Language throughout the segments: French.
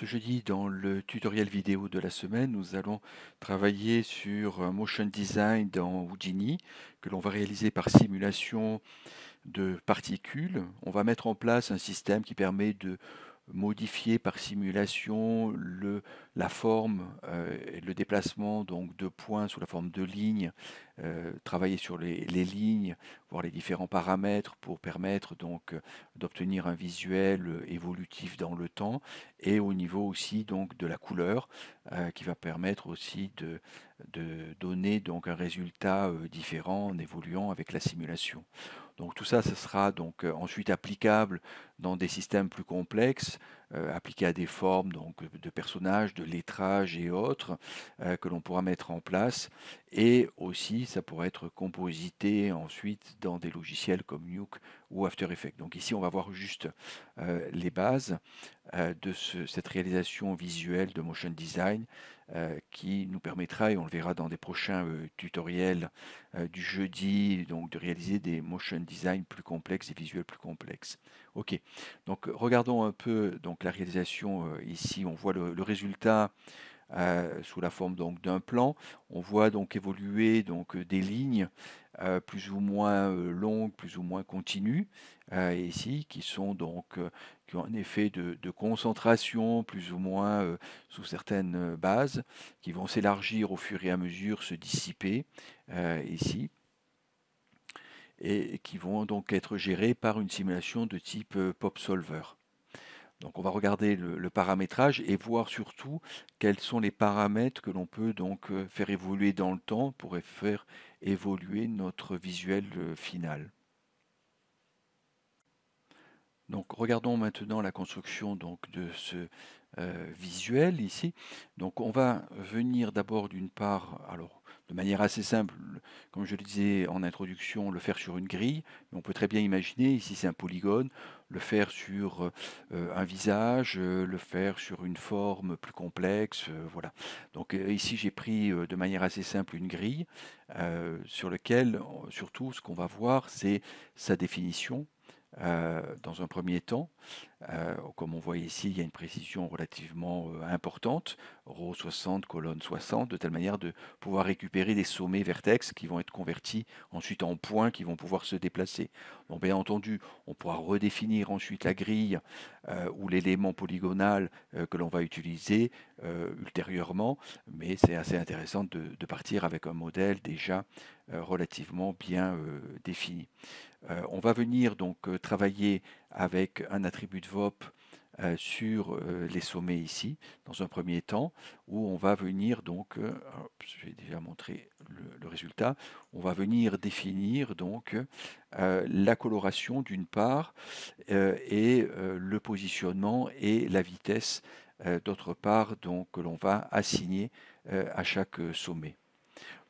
Ce jeudi, dans le tutoriel vidéo de la semaine, nous allons travailler sur un motion design dans Houdini que l'on va réaliser par simulation de particules. On va mettre en place un système qui permet de modifier par simulation le, la forme euh, et le déplacement donc de points sous la forme de lignes, euh, travailler sur les, lignes, voir les différents paramètres pour permettre donc d'obtenir un visuel évolutif dans le temps et au niveau aussi donc de la couleur euh, qui va permettre aussi de, de donner donc un résultat différent en évoluant avec la simulation. Donc tout ça, ce sera donc euh, ensuite applicable dans des systèmes plus complexes, euh, appliqué à des formes donc, euh, de personnages, de lettrage et autres que l'on pourra mettre en place. Et aussi, ça pourra être composité ensuite dans des logiciels comme Nuke ou After Effects. Donc ici, on va voir juste les bases de cette réalisation visuelle de motion design euh, qui nous permettra, et on le verra dans des prochains euh, tutoriels euh, du jeudi, donc de réaliser des motion design plus complexes, des visuels plus complexes. Ok, donc regardons un peu donc, la réalisation ici. On voit le, résultat sous la forme donc d'un plan. On voit donc évoluer donc des lignes euh, plus ou moins euh, longues, plus ou moins continues, euh, ici, qui sont donc qui ont un effet de, concentration, plus ou moins sous certaines bases, qui vont s'élargir au fur et à mesure, se dissiper ici, et qui vont donc être gérées par une simulation de type pop-solver. Donc on va regarder le, paramétrage et voir surtout quels sont les paramètres que l'on peut donc euh, faire évoluer dans le temps pour e-, faire évoluer notre visuel euh, final. Donc regardons maintenant la construction donc, de ce euh, visuel ici. Donc on va venir d'abord d'une part, alors de manière assez simple, comme je le disais en introduction, le faire sur une grille, on peut très bien imaginer, ici c'est un polygone, le faire sur euh, euh, un visage, euh, le faire sur une forme plus complexe, voilà. Donc ici j'ai pris de manière assez simple une grille sur laquelle, surtout, ce qu'on va voir, c'est sa définition, euh, dans un premier temps. Euh, comme on voit ici, il y a une précision relativement euh, importante, Rho 60, colonne 60, de telle manière de pouvoir récupérer des sommets vertex qui vont être convertis ensuite en points qui vont pouvoir se déplacer. bien entendu, on pourra redéfinir ensuite la grille ou l'élément polygonal que l'on va utiliser ultérieurement, mais c'est assez intéressant de, de, partir avec un modèle déjà euh, relativement bien euh, défini. Euh, on va venir donc travailler avec un attribut de VOP sur les sommets ici, dans un premier temps, où on va venir donc, j'ai déjà montré le, résultat, on va venir définir donc la coloration d'une part et le positionnement et la vitesse d'autre part donc que l'on va assigner à chaque sommet.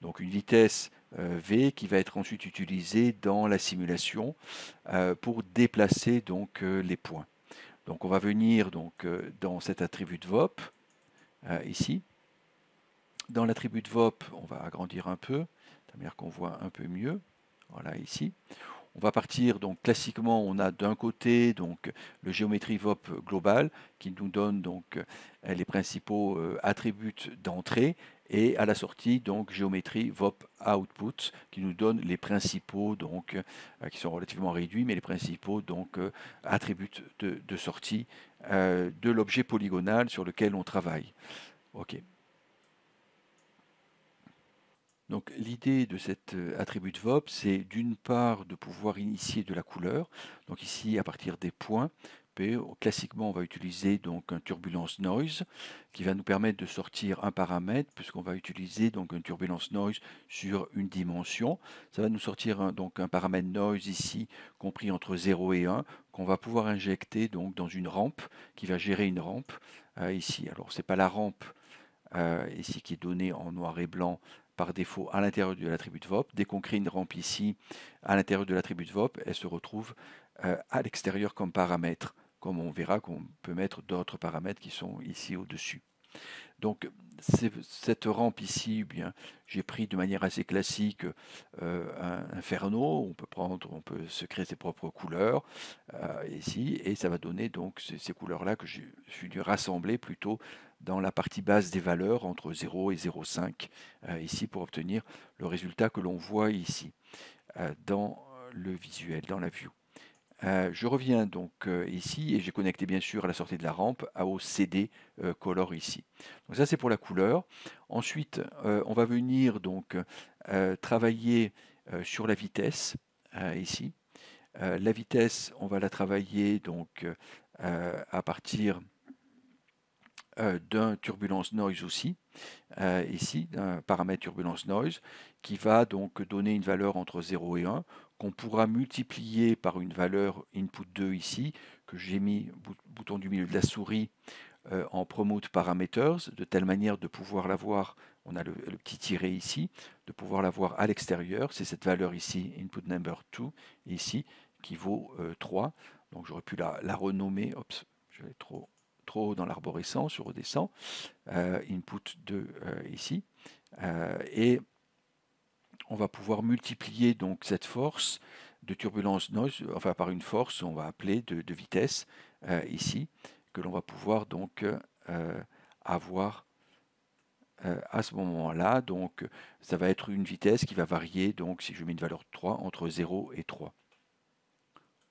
Donc une vitesse euh, v qui va être ensuite utilisé dans la simulation euh, pour déplacer donc euh, les points. Donc on va venir donc dans cet attribut de VOP ici. Dans l'attribut de VOP, on va agrandir un peu, de manière qu'on voit un peu mieux. Voilà ici. On va partir, donc classiquement, on a d'un côté donc le géométrie VOP global qui nous donne donc les principaux attributs d'entrée et à la sortie donc géométrie VOP output qui nous donne les principaux donc euh, qui sont relativement réduits mais les principaux donc euh, attributs de, sortie euh, de l'objet polygonal sur lequel on travaille. Ok. Donc l'idée de cet attribut VOP, c'est d'une part de pouvoir initier de la couleur, donc ici à partir des points, Classiquement, on va utiliser donc un turbulence noise qui va nous permettre de sortir un paramètre puisqu'on va utiliser donc un turbulence noise sur une dimension. Ça va nous sortir donc un paramètre noise ici compris entre 0 et 1 qu'on va pouvoir injecter donc dans une rampe qui va gérer une rampe euh, ici. Alors c'est pas la rampe euh, ici qui est donnée en noir et blanc par défaut à l'intérieur de l'attribut VOP. Dès qu'on crée une rampe ici, à l'intérieur de l'attribut VOP, elle se retrouve euh, à l'extérieur comme paramètre, comme on verra qu'on peut mettre d'autres paramètres qui sont ici au-dessus. Donc cette rampe ici, eh bien, j'ai pris de manière assez classique euh, un inferno. On peut prendre, on peut se créer ses propres couleurs euh, ici, et ça va donner donc ces, couleurs-là que je suis dû rassembler plutôt dans la partie basse des valeurs entre 0 et 0,5 ici pour obtenir le résultat que l'on voit ici dans le visuel, dans la vue. Euh, je reviens donc euh, ici et j'ai connecté bien sûr à la sortie de la rampe au CD euh, Color ici. Donc ça c'est pour la couleur. Ensuite on va venir donc travailler sur la vitesse ici. la vitesse on va la travailler donc à partir d'un turbulence noise aussi, ici, d'un paramètre turbulence noise, qui va donc donner une valeur entre 0 et 1 qu'on pourra multiplier par une valeur input 2 ici, que j'ai mis bouton du milieu de la souris euh, en promote parameters, de telle manière de pouvoir l'avoir, on a le, petit tiré ici, de pouvoir l'avoir à l'extérieur, c'est cette valeur ici, input number 2, ici, qui vaut 3. Euh, Donc j'aurais pu la, renommer, je vais trop, trop dans l'arborescence, je redescends, euh, input 2 ici, et on va pouvoir multiplier donc cette force de turbulence noise, enfin par une force, on va appeler de, vitesse euh, ici, que l'on va pouvoir donc euh, euh, avoir à ce moment-là. Donc ça va être une vitesse qui va varier, donc si je mets une valeur de 3, entre 0 et 3.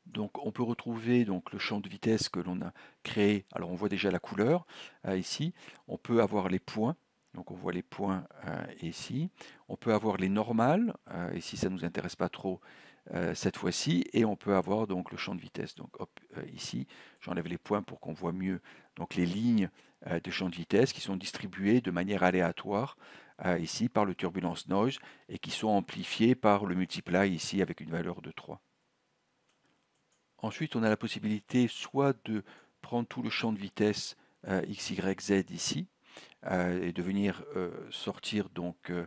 Donc on peut retrouver donc, le champ de vitesse que l'on a créé. Alors on voit déjà la couleur ici. On peut avoir les points donc on voit les points euh, ici. On peut avoir les normales, euh, ici ça ne nous intéresse pas trop euh, cette fois-ci, et on peut avoir donc le champ de vitesse. Donc hop, euh, ici, j'enlève les points pour qu'on voit mieux donc les lignes de champ de vitesse qui sont distribuées de manière aléatoire ici par le turbulence noise et qui sont amplifiées par le multiply ici avec une valeur de 3. Ensuite, on a la possibilité soit de prendre tout le champ de vitesse x, y, z ici, euh, et de venir euh, sortir donc euh,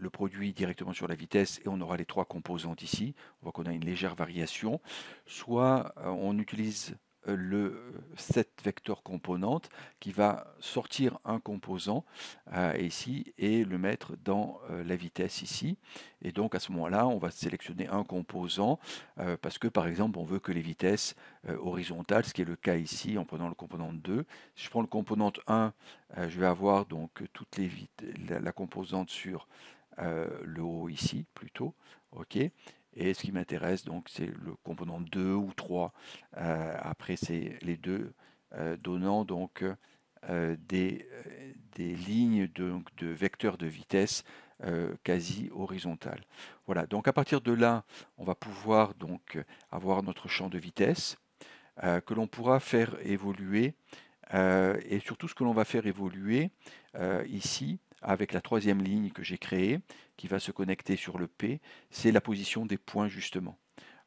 le produit directement sur la vitesse et on aura les trois composantes ici. On voit qu'on a une légère variation. Soit on utilise le set vecteur composante qui va sortir un composant euh, ici et le mettre dans euh, la vitesse ici. Et donc à ce moment-là, on va sélectionner un composant euh, parce que par exemple, on veut que les vitesses horizontales, ce qui est le cas ici en prenant le composant 2. Si je prends le composant 1, je vais avoir donc toutes les la, la, composante sur le haut ici plutôt. OK et ce qui m'intéresse, donc, c'est le composant 2 ou 3. Euh, après, c'est les deux euh, donnant donc euh, des, des, lignes de, vecteurs de vitesse quasi horizontales. Voilà, donc à partir de là, on va pouvoir donc avoir notre champ de vitesse que l'on pourra faire évoluer. et surtout, ce que l'on va faire évoluer ici, avec la troisième ligne que j'ai créée, qui va se connecter sur le P, c'est la position des points justement.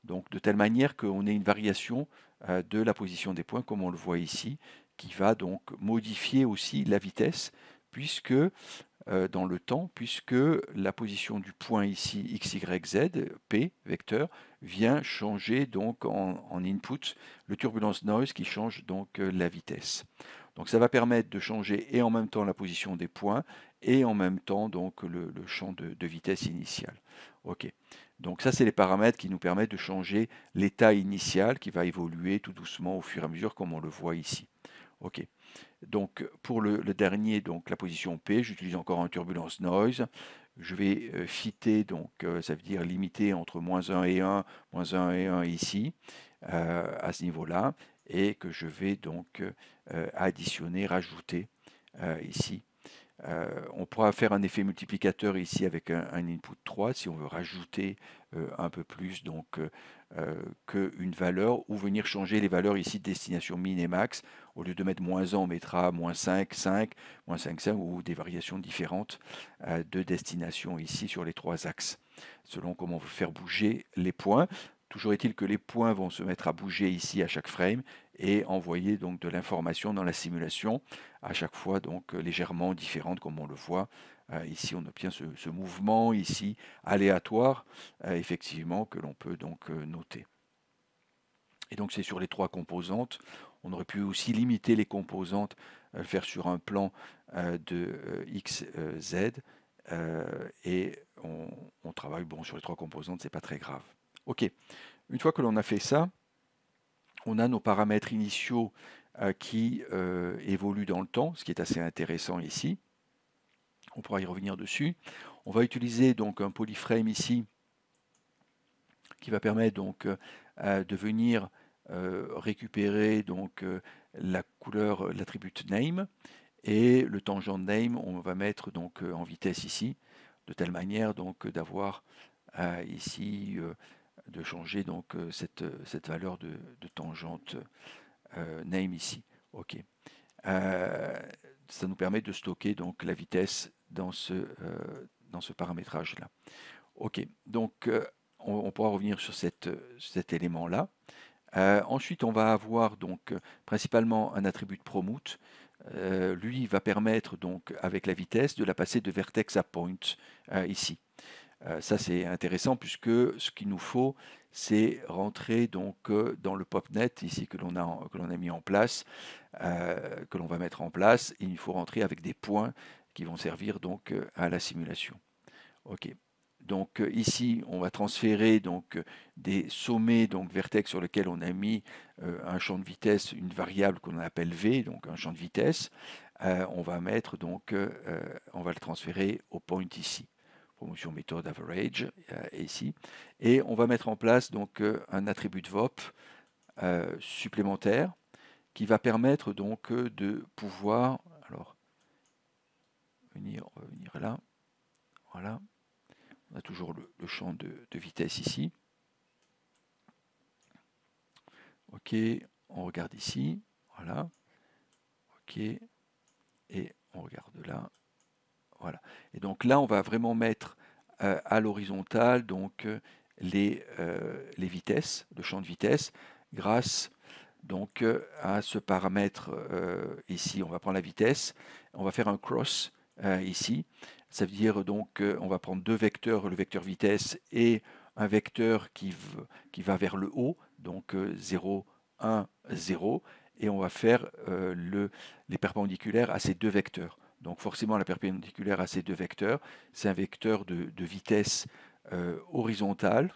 Donc de telle manière qu'on ait une variation euh, de la position des points, comme on le voit ici, qui va donc modifier aussi la vitesse, puisque euh, dans le temps, puisque la position du point ici, x, y, z, p, vecteur, vient changer donc en, en input le turbulence noise qui change donc euh, la vitesse. Donc ça va permettre de changer et en même temps la position des points et en même temps donc le, champ de, vitesse initiale. Donc ça c'est les paramètres qui nous permettent de changer l'état initial qui va évoluer tout doucement au fur et à mesure comme on le voit ici. Ok. Donc pour le, dernier donc la position P, j'utilise encore un turbulence noise. Je vais euh, fitter donc euh, ça veut dire limiter entre moins 1 et 1, moins 1 et 1 ici. Euh, à ce niveau-là et que je vais donc euh, additionner, rajouter euh, ici. on pourra faire un effet multiplicateur ici avec un, input 3 si on veut rajouter un peu plus donc qu'une valeur ou venir changer les valeurs ici de destination min et max. Au lieu de mettre moins 1, on mettra moins 5, 5, moins 5, 5 ou des variations différentes de destination ici sur les trois axes selon comment on veut faire bouger les points. Toujours est-il que les points vont se mettre à bouger ici à chaque frame et envoyer donc de l'information dans la simulation, à chaque fois donc euh, légèrement différente comme on le voit. Euh, ici on obtient ce, mouvement ici aléatoire euh, effectivement que l'on peut donc noter. Et donc c'est sur les trois composantes. On aurait pu aussi limiter les composantes, le faire sur un plan de x, z, et on, on, travaille bon, sur les trois composantes, ce n'est pas très grave. OK. Une fois que l'on a fait ça, on a nos paramètres initiaux euh, qui euh, évoluent dans le temps, ce qui est assez intéressant ici. On pourra y revenir dessus. On va utiliser donc un polyframe ici qui va permettre donc euh, de venir récupérer donc la couleur, l'attribut name et le tangent name. On va mettre donc en vitesse ici de telle manière donc d'avoir ici de changer donc euh, euh, cette, valeur de, tangente euh, name ici. OK. ça nous permet de stocker donc la vitesse dans ce, dans ce paramétrage là. OK. Donc on, pourra revenir sur cette, cet élément là. ensuite, on va avoir donc principalement un attribut de promote. lui va permettre donc avec la vitesse de la passer de vertex à point ici. Euh, ça, c'est intéressant puisque ce qu'il nous faut, c'est rentrer donc euh, dans le PopNet ici que l'on a, que l'on a mis en place, euh, que l'on va mettre en place. il faut rentrer avec des points qui vont servir donc à la simulation. Ok. Donc ici, on va transférer donc des sommets donc vertex sur lesquels on a mis un champ de vitesse, une variable qu'on appelle v, donc un champ de vitesse. on va mettre donc, on va le transférer au point ici promotion méthode average euh, ici. Et on va mettre en place donc euh, un attribut de VOP euh, supplémentaire qui va permettre donc de pouvoir alors venir, on va venir là. Voilà. On a toujours le, champ de, de, vitesse ici. OK, on regarde ici. Voilà. OK. Et on regarde là. Et donc là, on va vraiment mettre euh, à l'horizontale donc euh, les, euh, les, vitesses, le champ de vitesse, grâce donc à ce paramètre ici. On va prendre la vitesse, on va faire un cross ici. Ça veut dire donc on va prendre deux vecteurs, le vecteur vitesse et un vecteur qui, qui va vers le haut, donc 0, 1, 0, et on va faire le, les perpendiculaires à ces deux vecteurs. Donc forcément, la perpendiculaire à ces deux vecteurs, c'est un vecteur de, vitesse euh, horizontale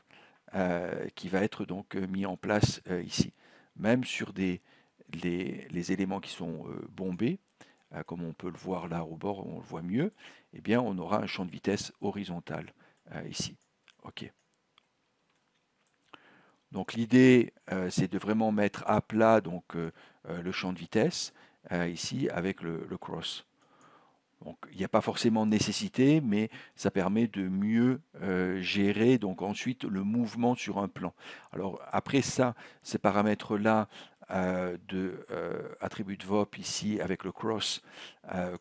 euh, qui va être donc euh, mis en place ici. Même sur des, les, éléments qui sont bombés, comme on peut le voir là au bord, on le voit mieux, eh bien on aura un champ de vitesse horizontal ici. OK. Donc l'idée, c'est de vraiment mettre à plat donc, le champ de vitesse ici avec le cross. Donc, il n'y a pas forcément nécessité, mais ça permet de mieux euh, gérer donc ensuite le mouvement sur un plan. Alors après ça, ces paramètres-là d'attribut euh, de euh, de VOP ici avec le cross,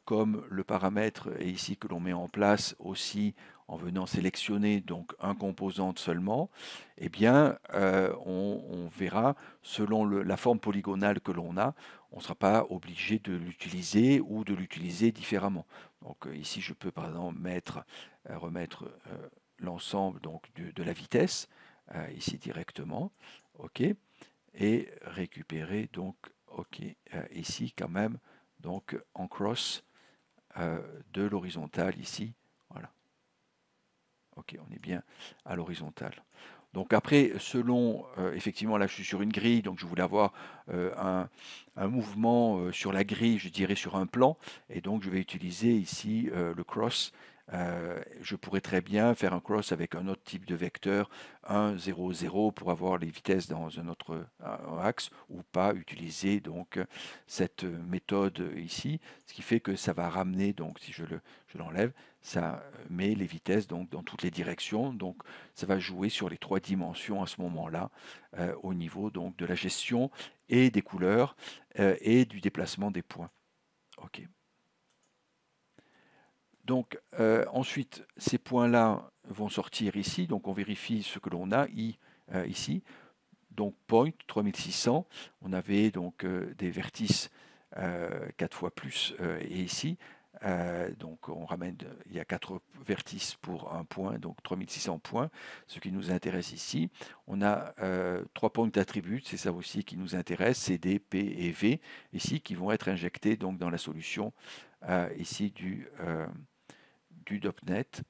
comme le paramètre et ici que l'on met en place aussi en venant sélectionner donc un composant seulement, eh bien on, verra selon la forme polygonale que l'on a, on ne sera pas obligé de l'utiliser ou de l'utiliser différemment. Donc euh, ici, je peux par exemple mettre, euh, remettre euh, l'ensemble donc de, la vitesse ici directement, ok, et récupérer donc ok ici quand même donc en cross de l'horizontale ici, voilà. Ok, on est bien à l'horizontale. Donc après, selon, euh, effectivement, là je suis sur une grille, donc je voulais avoir euh, un, mouvement euh, sur la grille, je dirais sur un plan, et donc je vais utiliser ici le cross euh, je pourrais très bien faire un cross avec un autre type de vecteur 1, 0, 0 pour avoir les vitesses dans un autre axe ou pas utiliser donc cette méthode ici, ce qui fait que ça va ramener, donc si je l'enlève, le, ça met les vitesses donc dans toutes les directions, donc ça va jouer sur les trois dimensions à ce moment-là euh, au niveau donc de la gestion et des couleurs euh, et du déplacement des points. ok donc euh, ensuite, ces points-là vont sortir ici, donc on vérifie ce que l'on a I, euh, ici. Donc point 3600, on avait donc euh, des vertices 4 fois plus et ici. donc on ramène, il y a 4 vertices pour un point, donc 3600 points, ce qui nous intéresse ici. On a 3 points d'attributs, c'est ça aussi qui nous intéresse, CD, P et V, ici, qui vont être injectés donc dans la solution ici du du DOPNET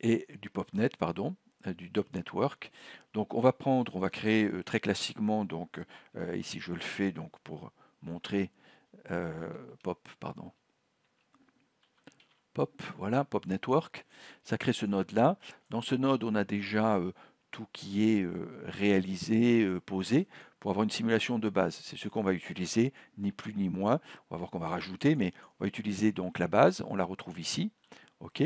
et du PopNet, pardon, euh, du DOP Network. Donc on va prendre, on va créer euh, très classiquement, donc euh, ici je le fais donc pour montrer Pop, pardon. Pop, voilà, Pop Network. Ça crée ce node-là. Dans ce node, on a déjà tout qui est réalisé, posé pour avoir une simulation de base. C'est ce qu'on va utiliser, ni plus ni moins. On va voir qu'on va rajouter, mais on va utiliser donc la base, on la retrouve ici, ok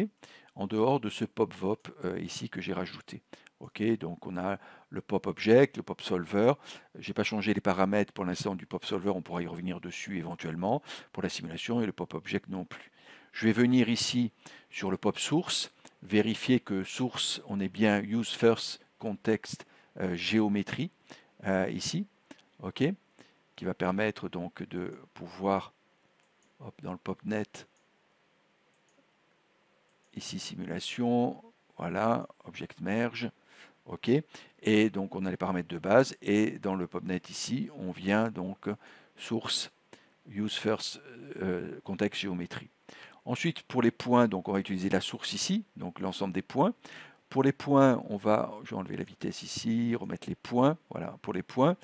en dehors de ce pop-vop euh, ici que j'ai rajouté. Ok, donc on a le pop-object, le pop-solver. Je n'ai pas changé les paramètres pour l'instant du pop-solver, on pourra y revenir dessus éventuellement pour la simulation et le pop-object non plus. Je vais venir ici sur le pop-source, vérifier que source, on est bien use first, context euh, géométrie. Euh, ici, ok, qui va permettre donc de pouvoir, dans le PopNet, ici simulation, voilà, object merge, ok, et donc on a les paramètres de base, et dans le PopNet ici, on vient donc source, use first, euh, context contexte géométrie. Ensuite, pour les points, donc on va utiliser la source ici, donc l'ensemble des points. Pour les points, on va, je vais enlever la vitesse ici, remettre les points, voilà, pour les points.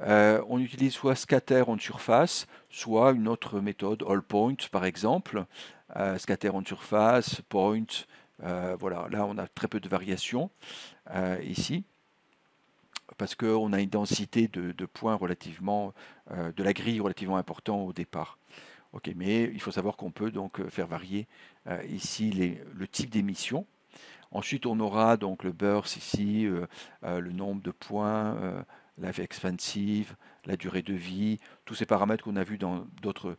Euh, on utilise soit scatter on surface, soit une autre méthode, all point par exemple, euh, scatter on surface, point, euh, voilà, là on a très peu de variations ici, parce qu'on a une densité de, points relativement, de la grille relativement importante au départ. Ok, mais il faut savoir qu'on peut donc faire varier ici le type d'émission Ensuite, on aura donc le burst ici, euh, euh, le nombre de points, euh, la vie expansive, la durée de vie, tous ces paramètres qu'on a vu dans d'autres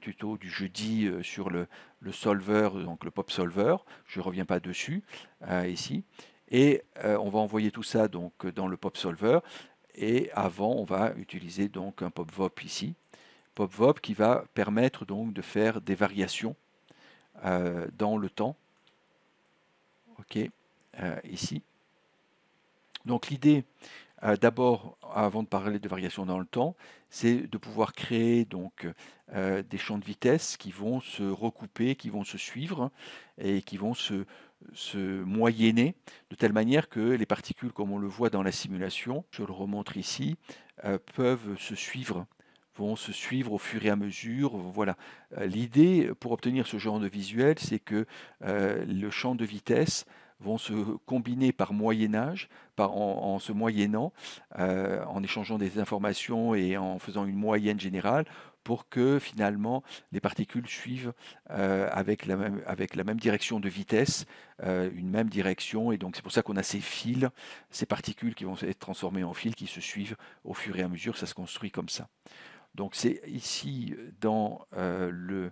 tutos du jeudi sur le, le, solver, donc le pop solver. Je ne reviens pas dessus ici. Et on va envoyer tout ça donc dans le pop solver. Et avant, on va utiliser donc un popvop ici. pop-vop qui va permettre donc de faire des variations dans le temps ok, euh, ici. Donc l'idée, euh, d'abord, avant de parler de variation dans le temps, c'est de pouvoir créer donc euh, des champs de vitesse qui vont se recouper, qui vont se suivre et qui vont se, moyenner de telle manière que les particules, comme on le voit dans la simulation, je le remontre ici, peuvent se suivre vont se suivre au fur et à mesure. Voilà. Euh, l'idée pour obtenir ce genre de visuel, c'est que euh, le champ de vitesse vont se combiner par moyen-âge, en, se moyennant, euh, en échangeant des informations et en faisant une moyenne générale pour que finalement les particules suivent avec, la même, direction de vitesse, une même direction. Et donc c'est pour ça qu'on a ces fils, ces particules qui vont être transformées en fils qui se suivent au fur et à mesure, ça se construit comme ça. Donc c'est ici dans euh, le,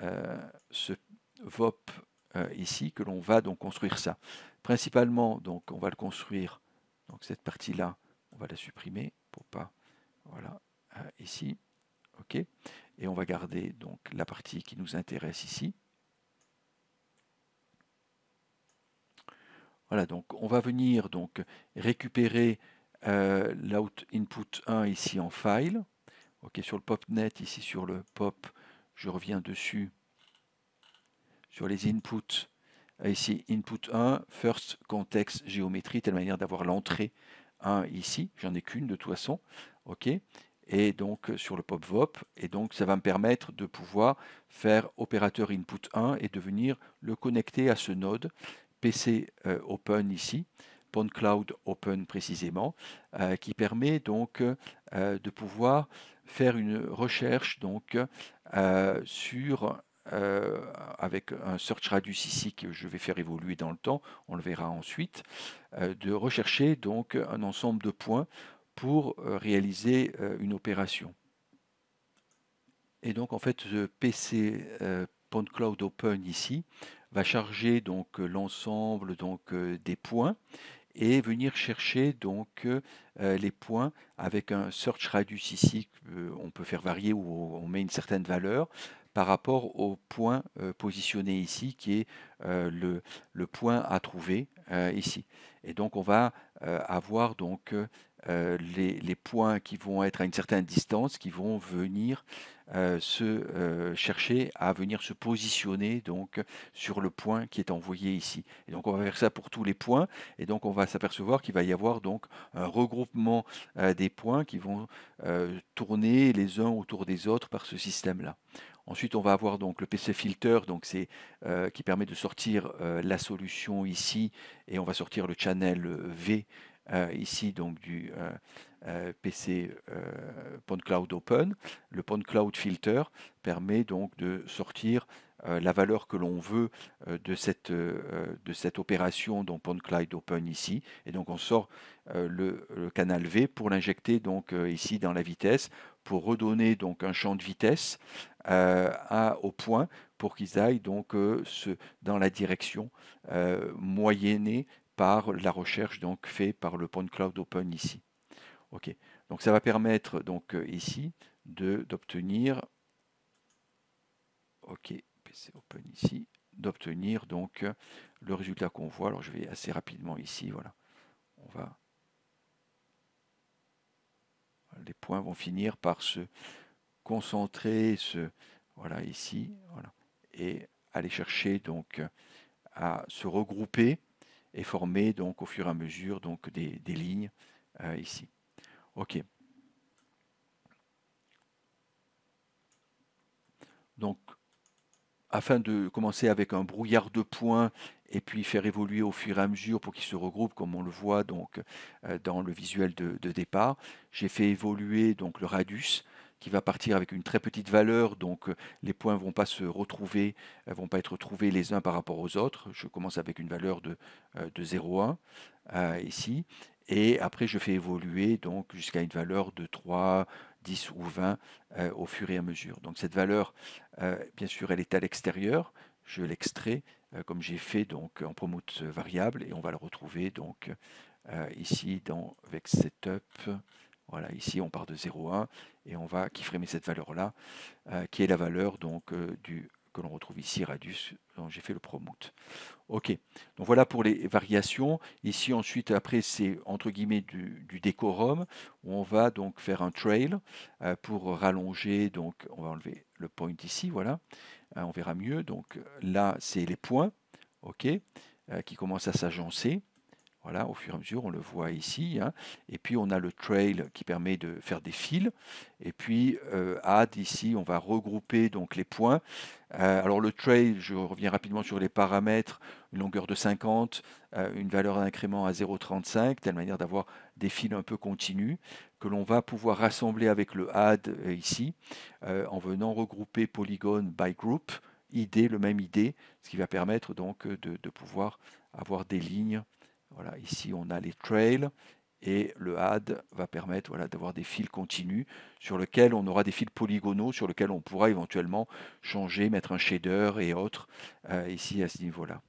euh, ce VOP euh, ici que l'on va donc construire ça. Principalement, donc on va le construire, donc cette partie-là, on va la supprimer pour pas, voilà, ici, ok, et on va garder donc la partie qui nous intéresse ici. Voilà, donc on va venir donc récupérer l'out input 1 ici en file, Ok, sur le pop net, ici sur le pop, je reviens dessus. Sur les inputs, ah, ici input 1, first Context géométrie, telle manière d'avoir l'entrée 1 ici. J'en ai qu'une de toute façon. Ok, et donc euh, sur le pop VOP. Et donc ça va me permettre de pouvoir faire opérateur input 1 et de venir le connecter à ce node PC euh, Open ici. cloud Open précisément, euh, qui permet donc de pouvoir faire une recherche donc euh, sur euh, avec un search radius ici que je vais faire évoluer dans le temps, on le verra ensuite, euh, de rechercher donc un ensemble de points pour réaliser une opération. Et donc en fait le PC Point Cloud Open ici va charger donc l'ensemble donc des points et venir chercher donc euh, euh, les points avec un search radius ici, euh, on peut faire varier ou on met une certaine valeur par rapport au point positionné ici, qui est le, le, point à trouver ici. Et donc on va avoir donc euh, les, points qui vont être à une certaine distance, qui vont venir euh, se euh, chercher à venir se positionner donc sur le point qui est envoyé ici. Et donc on va faire ça pour tous les points, et donc on va s'apercevoir qu'il va y avoir donc un regroupement des points qui vont tourner les uns autour des autres par ce système-là. Ensuite, on va avoir donc le PC filter, donc c'est qui permet de sortir la solution ici, et on va sortir le channel V euh, ici donc du euh, euh PC euh, Cloud Open. Le Cloud Filter permet donc de sortir la valeur que l'on veut de, cette, de cette opération dont PondCloud Open ici. Et donc on sort le, canal V pour l'injecter donc ici dans la vitesse pour redonner donc un champ de vitesse au point pour qu'ils aillent donc dans la direction moyennée par la recherche donc faite par le Point Cloud Open ici. Ok, donc ça va permettre donc euh, ici d'obtenir ok PC Open ici d'obtenir donc le résultat qu'on voit. Alors je vais assez rapidement ici, voilà. On va les points vont finir par se concentrer, voilà ici, et aller chercher donc à se regrouper et former donc au fur et à mesure donc des, lignes euh, ici. Ok. Donc, afin de commencer avec un brouillard de points et puis faire évoluer au fur et à mesure pour qu'ils se regroupent, comme on le voit donc euh, dans le visuel de, départ, j'ai fait évoluer donc le radius qui va partir avec une très petite valeur, donc euh, les points ne vont pas se retrouver, vont pas être trouvés les uns par rapport aux autres. Je commence avec une valeur de, euh, de 0,1 euh, ici, et après je fais évoluer donc jusqu'à une valeur de 3, 10 ou 20 au fur et à mesure. Donc cette valeur, bien sûr, elle est à l'extérieur, je l'extrais comme j'ai fait donc en promote variable, et on va le retrouver donc ici dans avec setup. Voilà, ici on part de 0,1 et on va keyframer cette valeur-là, euh, qui est la valeur donc euh, du que l'on retrouve ici, radius, dont j'ai fait le promote. Ok, donc voilà pour les variations. Ici ensuite, après, c'est entre guillemets du, décorum, où on va donc faire un trail euh, pour rallonger, donc on va enlever le point ici, voilà, on verra mieux. Donc là, c'est les points, ok, qui commencent à s'agencer. Voilà, au fur et à mesure, on le voit ici. Hein. Et puis on a le trail qui permet de faire des fils. Et puis euh, add ici, on va regrouper donc les points. Euh, alors le trail, je reviens rapidement sur les paramètres, une longueur de 50, euh, une valeur d'incrément à 0,35, telle manière d'avoir des fils un peu continus que l'on va pouvoir rassembler avec le add ici, en venant regrouper polygone by group, idée, le même idée, ce qui va permettre donc de pouvoir avoir des lignes voilà, ici on a les trails et le add va permettre voilà, d'avoir des fils continus sur lesquels on aura des fils polygonaux sur lesquels on pourra éventuellement changer, mettre un shader et autres euh, ici à ce niveau-là.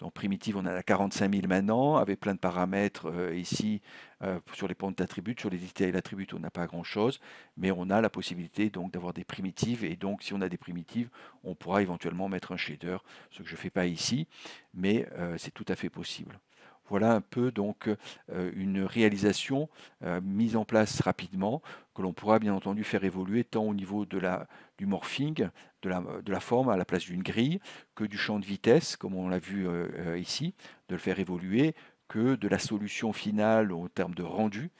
Donc primitive, on a 45 000 maintenant, avec plein de paramètres euh, ici euh, sur les points d'attributs. Sur les détails attributs, on n'a pas grand-chose, mais on a la possibilité donc d'avoir des primitives. Et donc, si on a des primitives, on pourra éventuellement mettre un shader, ce que je ne fais pas ici, mais euh, c'est tout à fait possible. Voilà un peu donc euh, une réalisation euh, mise en place rapidement que l'on pourra bien entendu faire évoluer tant au niveau de la, du morphing, de la, de la forme à la place d'une grille, que du champ de vitesse, comme on l'a vu euh, ici, de le faire évoluer, que de la solution finale en termes de rendu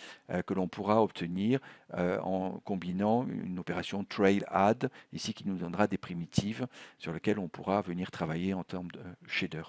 que l'on pourra obtenir en combinant une opération trail add ici qui nous donnera des primitives sur lesquelles on pourra venir travailler en termes de shader.